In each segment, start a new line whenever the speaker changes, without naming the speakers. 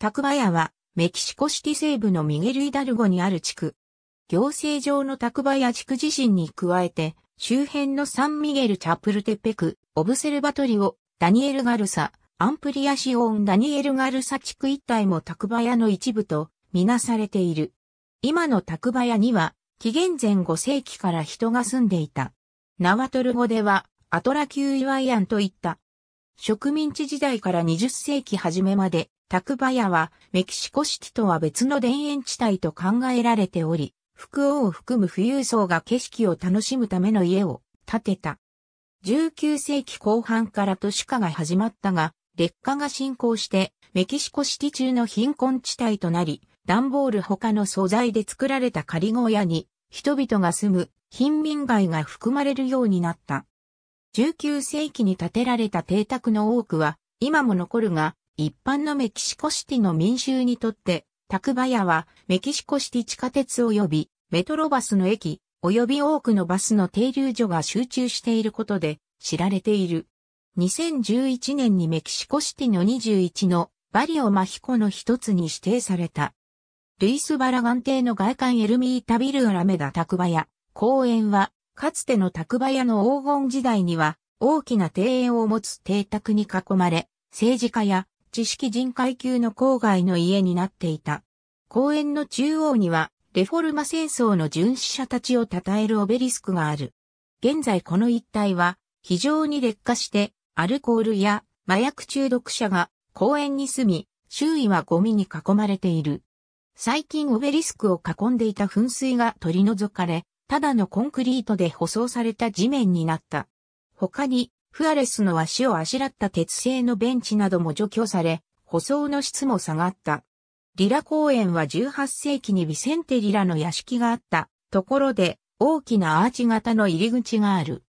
タクバヤは、メキシコシティ西部のミゲル・イダルゴにある地区。行政上のタクバヤ地区自身に加えて、周辺のサンミゲル・チャプルテペク、オブセルバトリオ、ダニエル・ガルサ、アンプリアシオン・ダニエル・ガルサ地区一帯もタクバヤの一部と、みなされている。今のタクバヤには、紀元前5世紀から人が住んでいた。ナワトル語では、アトラキューイワイアンといった。植民地時代から20世紀初めまでタクバヤはメキシコシティとは別の田園地帯と考えられており、福王を含む富裕層が景色を楽しむための家を建てた。19世紀後半から都市化が始まったが、劣化が進行してメキシコシティ中の貧困地帯となり、段ボール他の素材で作られた仮小屋に人々が住む貧民街が含まれるようになった。19世紀に建てられた邸宅の多くは今も残るが、一般のメキシコシティの民衆にとって、タクバヤはメキシコシティ地下鉄及びメトロバスの駅及び多くのバスの停留所が集中していることで知られている。2011年にメキシコシティの21のバリオマヒコの一つに指定された。ルイス・バラガン邸の外観エルミータビル・アラメダ・タクバヤ公園は、かつてのタクバヤの黄金時代には大きな庭園を持つ邸宅に囲まれ、政治家や知識人階級の郊外の家になっていた。公園の中央には、レフォルマ戦争の巡視者たちを称えるオベリスクがある。現在この一帯は、非常に劣化して、アルコールや麻薬中毒者が公園に住み、周囲はゴミに囲まれている。最近オベリスクを囲んでいた噴水が取り除かれ、ただのコンクリートで舗装された地面になった。他にアレスの足をあしらった鉄製のベンチなども除去され、舗装の質も下がった。リラ公園は18世紀にビセンテリラの屋敷があったところで大きなアーチ型の入り口がある。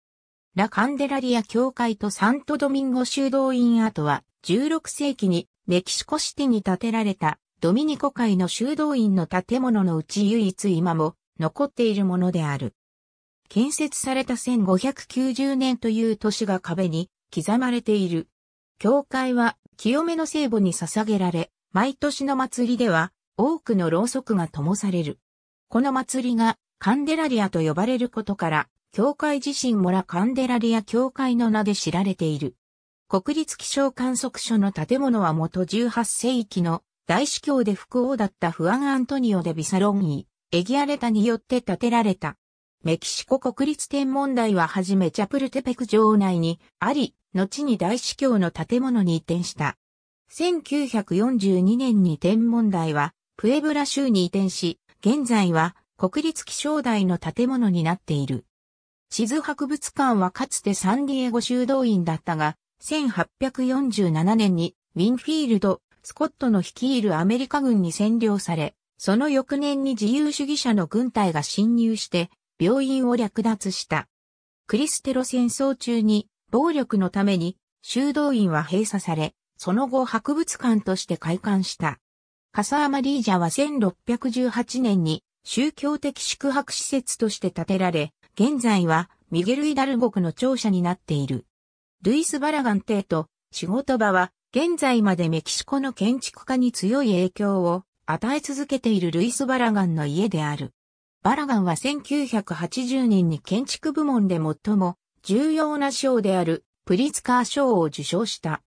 ラカンデラリア教会とサントドミンゴ修道院跡は16世紀にメキシコシティに建てられたドミニコ会の修道院の建物のうち唯一今も残っているものである。建設された1590年という年が壁に刻まれている。教会は清めの聖母に捧げられ、毎年の祭りでは多くのろうそくが灯される。この祭りがカンデラリアと呼ばれることから、教会自身もラカンデラリア教会の名で知られている。国立気象観測所の建物は元18世紀の大司教で副王だったフアン・アントニオ・デ・ビサロンイ、エギアレタによって建てられたメキシコ国立天文台ははじめチャプルテペク城内にあり、後に大司教の建物に移転した。1942年に天文台はプエブラ州に移転し、現在は国立気象台の建物になっている。地図博物館はかつてサンディエゴ修道院だったが、1847年にウィンフィールド、スコットの率いるアメリカ軍に占領され、その翌年に自由主義者の軍隊が侵入して病院を略奪した。クリステロ戦争中に暴力のために修道院は閉鎖され、その後博物館として開館した。カサーマリージャは1618年に宗教的宿泊施設として建てられ、現在はミゲル・イダルゴクの庁舎になっている。ルイス・バラガン帝と仕事場は現在までメキシコの建築家に強い影響を与え続けているルイス・バラガンの家である。バラガンは1980年に建築部門で最も重要な賞であるプリツカー賞を受賞した。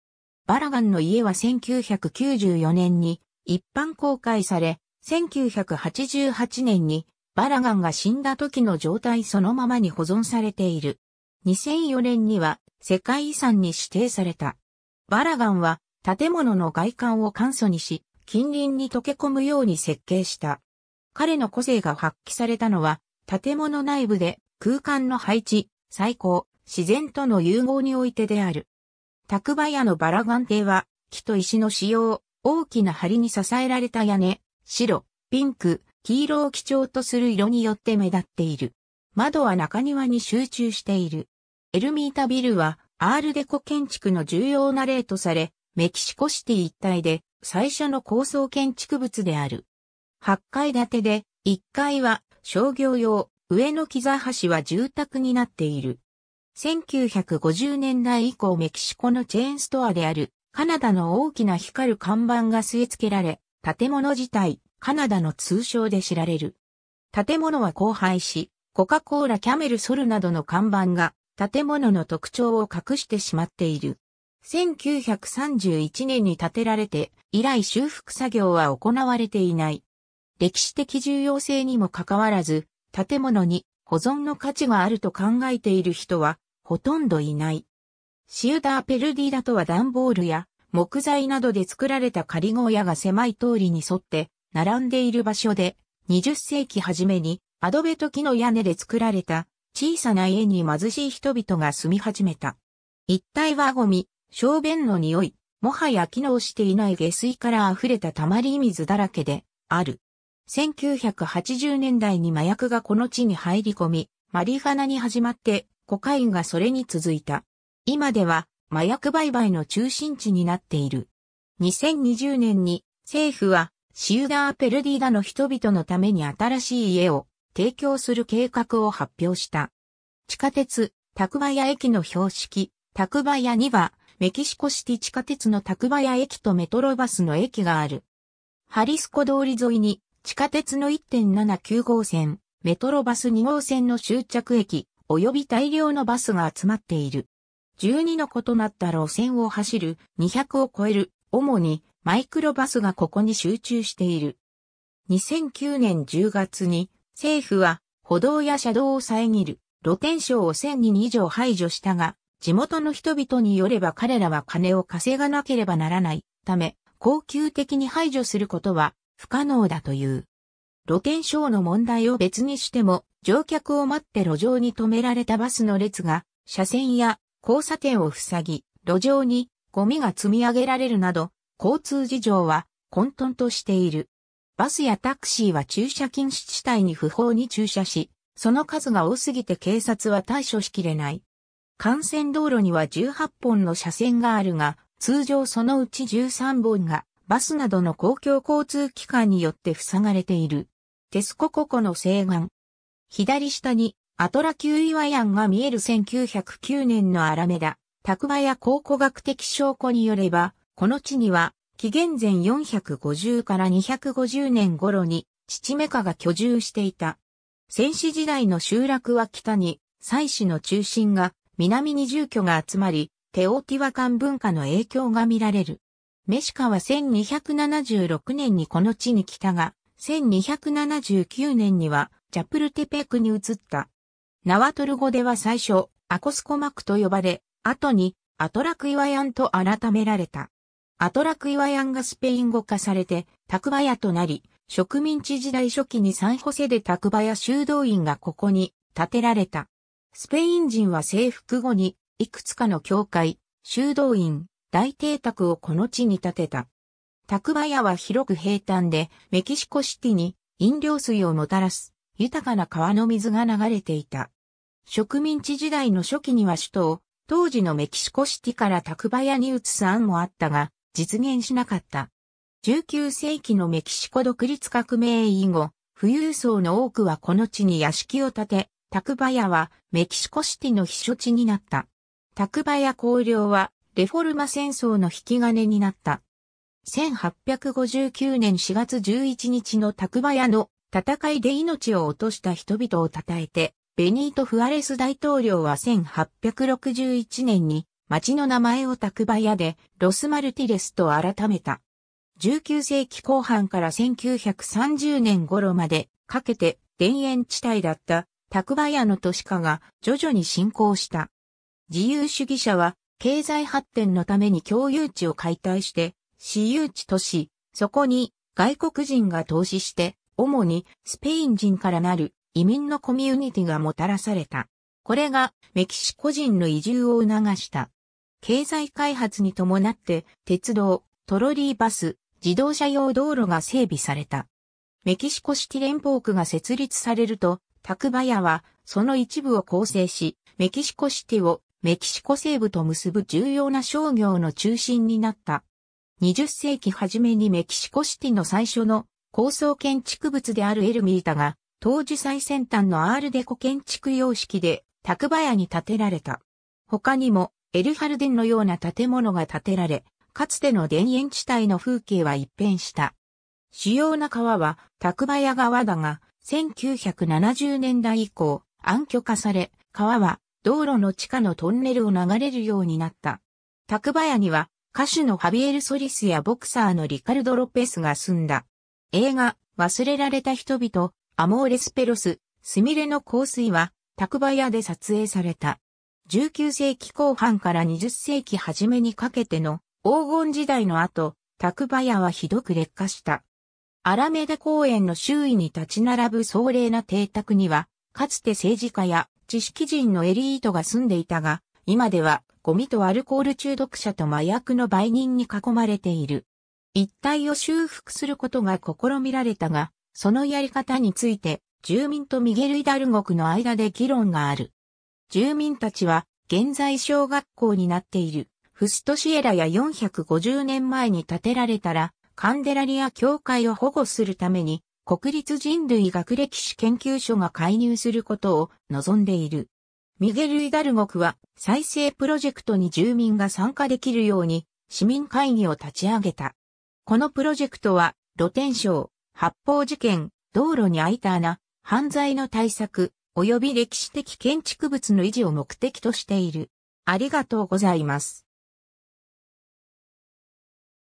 バラガンの家は1994年に一般公開され、1988年にバラガンが死んだ時の状態そのままに保存されている。2004年には世界遺産に指定された。バラガンは建物の外観を簡素にし、近隣に溶け込むように設計した。彼の個性が発揮されたのは、建物内部で空間の配置、最高、自然との融合においてである。宅馬屋のバラガン邸は、木と石の使用、大きな梁に支えられた屋根、白、ピンク、黄色を基調とする色によって目立っている。窓は中庭に集中している。エルミータビルは、アールデコ建築の重要な例とされ、メキシコシティ一帯で最初の高層建築物である。8階建てで、1階は商業用、上の木座橋は住宅になっている。1950年代以降メキシコのチェーンストアであるカナダの大きな光る看板が据え付けられ、建物自体、カナダの通称で知られる。建物は荒廃し、コカ・コーラ・キャメル・ソルなどの看板が建物の特徴を隠してしまっている。1931年に建てられて以来修復作業は行われていない。歴史的重要性にもかかわらず、建物に保存の価値があると考えている人はほとんどいない。シウダーペルディラとは段ボールや木材などで作られた仮小屋が狭い通りに沿って並んでいる場所で、20世紀初めにアドベト木の屋根で作られた小さな家に貧しい人々が住み始めた。一帯はゴミ、小便の匂い、もはや機能していない下水から溢れた溜まり水だらけである。1980年代に麻薬がこの地に入り込み、マリファナに始まってコカインがそれに続いた。今では麻薬売買の中心地になっている。2020年に政府はシウダーペルディダの人々のために新しい家を提供する計画を発表した。地下鉄、タクバヤ駅の標識、タクバヤにはメキシコシティ地下鉄のタクバヤ駅とメトロバスの駅がある。ハリスコ通り沿いに地下鉄の1.79号線、メトロバス2号線の終着駅、及び大量のバスが集まっている。12の異なった路線を走る200を超える、主にマイクロバスがここに集中している。2009年10月に政府は歩道や車道を遮る露天商を1000人以上排除したが、地元の人々によれば彼らは金を稼がなければならないため、恒久的に排除することは不可能だという。露天商の問題を別にしても、乗客を待って路上に止められたバスの列が、車線や交差点を塞ぎ、路上にゴミが積み上げられるなど、交通事情は混沌としている。バスやタクシーは駐車禁止地帯に不法に駐車し、その数が多すぎて警察は対処しきれない。幹線道路には18本の車線があるが、通常そのうち13本がバスなどの公共交通機関によって塞がれている。テスコココの西岸。左下にアトラキューが見える1909年のアラメダ、タクバ考古学的証拠によれば、この地には紀元前450から250年頃に父メカが居住していた。先史時代の集落は北に、祭祀の中心が南に住居が集まり、テオティワカン文化の影響が見られる。メシカは1276年にこの地に来たが、1279年にはジャプルテペクに移った。ナワトル語では最初、アコスコマクと呼ばれ、後にアトラクイワヤンと改められた。アトラクイワヤンがスペイン語化されて、タクバヤとなり、植民地時代初期にサンホセでタクバヤ修道院がここに建てられた。スペイン人は征服後に、いくつかの教会、修道院、大邸宅をこの地に建てた。宅場屋は広く平坦で、メキシコシティに飲料水をもたらす豊かな川の水が流れていた。植民地時代の初期には首都を当時のメキシコシティから宅場屋に移す案もあったが、実現しなかった。19世紀のメキシコ独立革命以後、富裕層の多くはこの地に屋敷を建て、宅場屋はメキシコシティの避暑地になった。宅場屋工業はレフォルマ戦争の引き金になった。1859年4月11日の宅場屋の戦いで命を落とした人々を称えて、ベニート・フアレス大統領は1861年に町の名前を宅場屋でロスマルティレスと改めた。19世紀後半から1930年頃までかけて田園地帯だった宅場屋の都市化が徐々に進行した。自由主義者は経済発展のために共有地を解体して、私有地とし、そこに外国人が投資して、主にスペイン人からなる移民のコミュニティがもたらされた。これがメキシコ人の移住を促した。経済開発に伴って鉄道、トロリーバス、自動車用道路が整備された。メキシコシティ連邦区が設立されると、タクバヤはその一部を構成し、メキシコシティをメキシコ西部と結ぶ重要な商業の中心になった。20世紀初めにメキシコシティの最初の高層建築物であるエルミータが、当時最先端のアールデコ建築様式で、宅場屋に建てられた。他にも、エルハルデンのような建物が建てられ、かつての田園地帯の風景は一変した。主要な川は、宅場屋川だが、1970年代以降、暗渠化され、川は道路の地下のトンネルを流れるようになった。タクバヤには歌手のハビエル・ソリスやボクサーのリカルド・ロペスが住んだ。映画、忘れられた人々、アモーレス・ペロス、スミレの香水は、タクバヤで撮影された。19世紀後半から20世紀初めにかけての黄金時代の後、タクバヤはひどく劣化した。アラメダ公園の周囲に立ち並ぶ壮麗な邸宅には、かつて政治家や知識人のエリートが住んでいたが、今ではゴミとアルコール中毒者と麻薬の売人に囲まれている。一帯を修復することが試みられたが、そのやり方について、住民とミゲル・イダルゴクの間で議論がある。住民たちは、現在小学校になっている、フストシエラや450年前に建てられたら、カンデラリア教会を保護するために、国立人類学歴史研究所が介入することを望んでいる。ミゲル・イダルゴクは再生プロジェクトに住民が参加できるように市民会議を立ち上げた。このプロジェクトは露天商、発砲事件、道路に空いた穴、犯罪の対策、及び歴史的建築物の維持を目的としている。ありがとうございます。